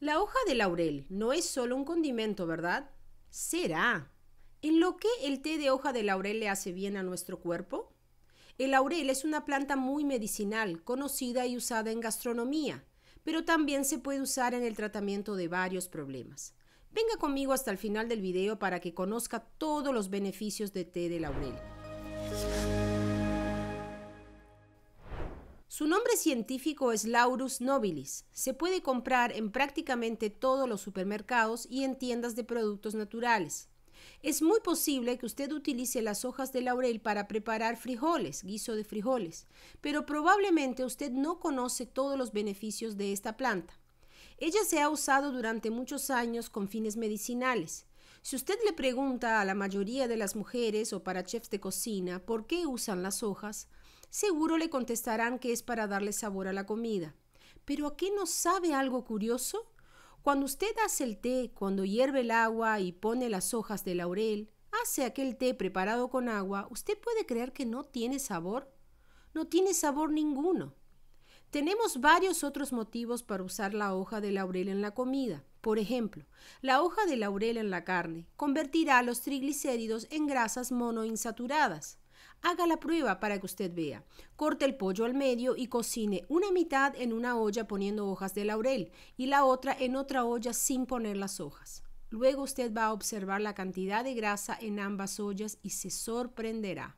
La hoja de laurel no es solo un condimento, ¿verdad? ¿Será? ¿En lo que el té de hoja de laurel le hace bien a nuestro cuerpo? El laurel es una planta muy medicinal, conocida y usada en gastronomía, pero también se puede usar en el tratamiento de varios problemas. Venga conmigo hasta el final del video para que conozca todos los beneficios de té de laurel. Su nombre científico es Laurus nobilis. Se puede comprar en prácticamente todos los supermercados y en tiendas de productos naturales. Es muy posible que usted utilice las hojas de laurel para preparar frijoles, guiso de frijoles, pero probablemente usted no conoce todos los beneficios de esta planta. Ella se ha usado durante muchos años con fines medicinales. Si usted le pregunta a la mayoría de las mujeres o para chefs de cocina por qué usan las hojas, seguro le contestarán que es para darle sabor a la comida. Pero ¿a qué no sabe algo curioso? Cuando usted hace el té, cuando hierve el agua y pone las hojas de laurel, hace aquel té preparado con agua, ¿usted puede creer que no tiene sabor? No tiene sabor ninguno. Tenemos varios otros motivos para usar la hoja de laurel en la comida. Por ejemplo, la hoja de laurel en la carne convertirá los triglicéridos en grasas monoinsaturadas. Haga la prueba para que usted vea. Corte el pollo al medio y cocine una mitad en una olla poniendo hojas de laurel y la otra en otra olla sin poner las hojas. Luego usted va a observar la cantidad de grasa en ambas ollas y se sorprenderá.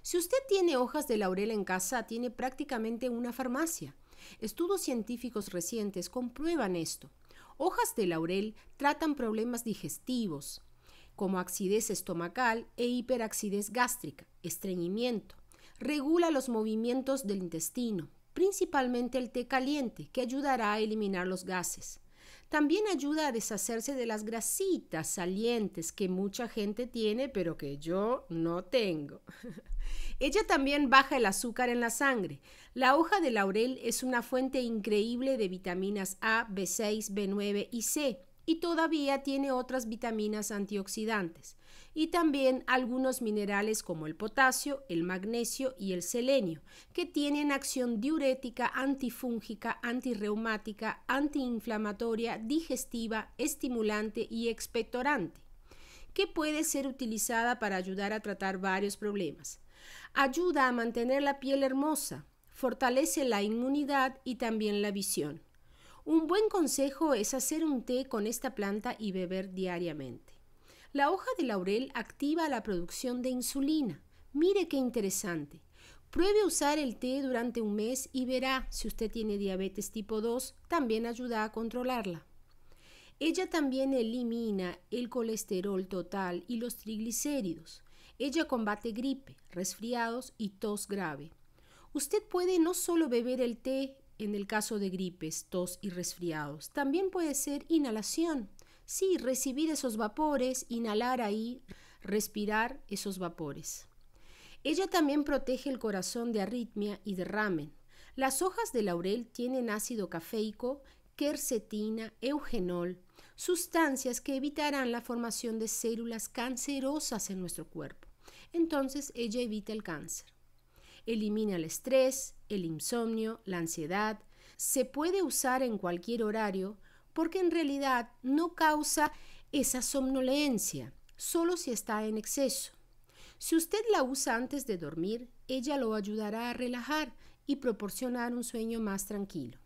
Si usted tiene hojas de laurel en casa, tiene prácticamente una farmacia. Estudios científicos recientes comprueban esto. Hojas de laurel tratan problemas digestivos, como acidez estomacal e hiperacidez gástrica, estreñimiento. Regula los movimientos del intestino, principalmente el té caliente, que ayudará a eliminar los gases. También ayuda a deshacerse de las grasitas salientes que mucha gente tiene, pero que yo no tengo. Ella también baja el azúcar en la sangre. La hoja de laurel es una fuente increíble de vitaminas A, B6, B9 y C y todavía tiene otras vitaminas antioxidantes y también algunos minerales como el potasio, el magnesio y el selenio, que tienen acción diurética, antifúngica, antirreumática, antiinflamatoria, digestiva, estimulante y expectorante, que puede ser utilizada para ayudar a tratar varios problemas. Ayuda a mantener la piel hermosa, fortalece la inmunidad y también la visión. Un buen consejo es hacer un té con esta planta y beber diariamente. La hoja de laurel activa la producción de insulina. Mire qué interesante. Pruebe usar el té durante un mes y verá si usted tiene diabetes tipo 2, también ayuda a controlarla. Ella también elimina el colesterol total y los triglicéridos. Ella combate gripe, resfriados y tos grave. Usted puede no solo beber el té en el caso de gripes, tos y resfriados. También puede ser inhalación. Sí, recibir esos vapores, inhalar ahí, respirar esos vapores. Ella también protege el corazón de arritmia y derrame. Las hojas de laurel tienen ácido cafeico, quercetina, eugenol, sustancias que evitarán la formación de células cancerosas en nuestro cuerpo. Entonces ella evita el cáncer. Elimina el estrés, el insomnio, la ansiedad. Se puede usar en cualquier horario porque en realidad no causa esa somnolencia, solo si está en exceso. Si usted la usa antes de dormir, ella lo ayudará a relajar y proporcionar un sueño más tranquilo.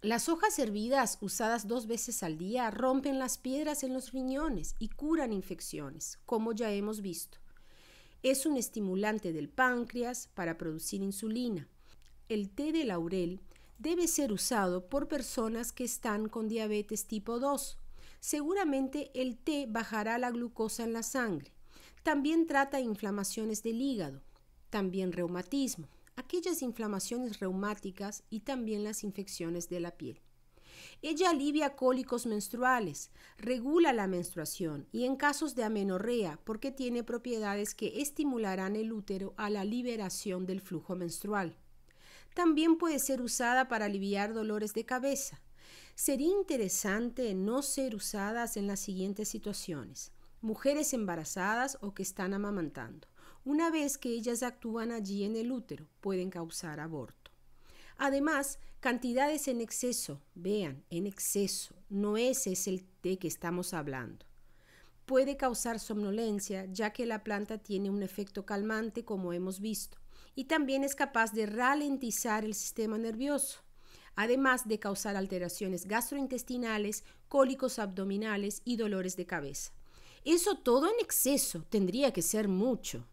Las hojas hervidas usadas dos veces al día rompen las piedras en los riñones y curan infecciones, como ya hemos visto. Es un estimulante del páncreas para producir insulina. El té de laurel debe ser usado por personas que están con diabetes tipo 2. Seguramente el té bajará la glucosa en la sangre. También trata inflamaciones del hígado, también reumatismo, aquellas inflamaciones reumáticas y también las infecciones de la piel. Ella alivia cólicos menstruales, regula la menstruación y en casos de amenorrea porque tiene propiedades que estimularán el útero a la liberación del flujo menstrual. También puede ser usada para aliviar dolores de cabeza. Sería interesante no ser usadas en las siguientes situaciones. Mujeres embarazadas o que están amamantando. Una vez que ellas actúan allí en el útero, pueden causar aborto. Además, cantidades en exceso, vean, en exceso, no ese es el té que estamos hablando. Puede causar somnolencia, ya que la planta tiene un efecto calmante, como hemos visto, y también es capaz de ralentizar el sistema nervioso, además de causar alteraciones gastrointestinales, cólicos abdominales y dolores de cabeza. Eso todo en exceso tendría que ser mucho,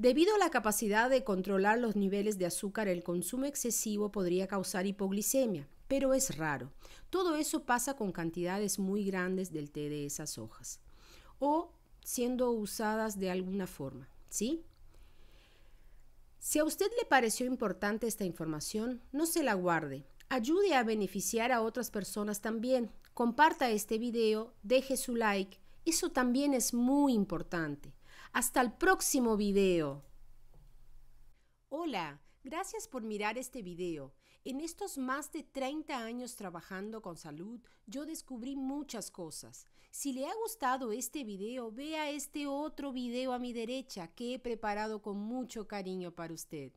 Debido a la capacidad de controlar los niveles de azúcar, el consumo excesivo podría causar hipoglicemia, pero es raro. Todo eso pasa con cantidades muy grandes del té de esas hojas o siendo usadas de alguna forma, Si a usted le pareció importante esta información, no se la guarde. Ayude a beneficiar a otras personas también. Comparta este video, deje su like, eso también es muy importante. Hasta el próximo video. Hola, gracias por mirar este video. En estos más de 30 años trabajando con salud, yo descubrí muchas cosas. Si le ha gustado este video, vea este otro video a mi derecha que he preparado con mucho cariño para usted.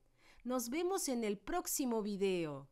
Nos vemos en el próximo video.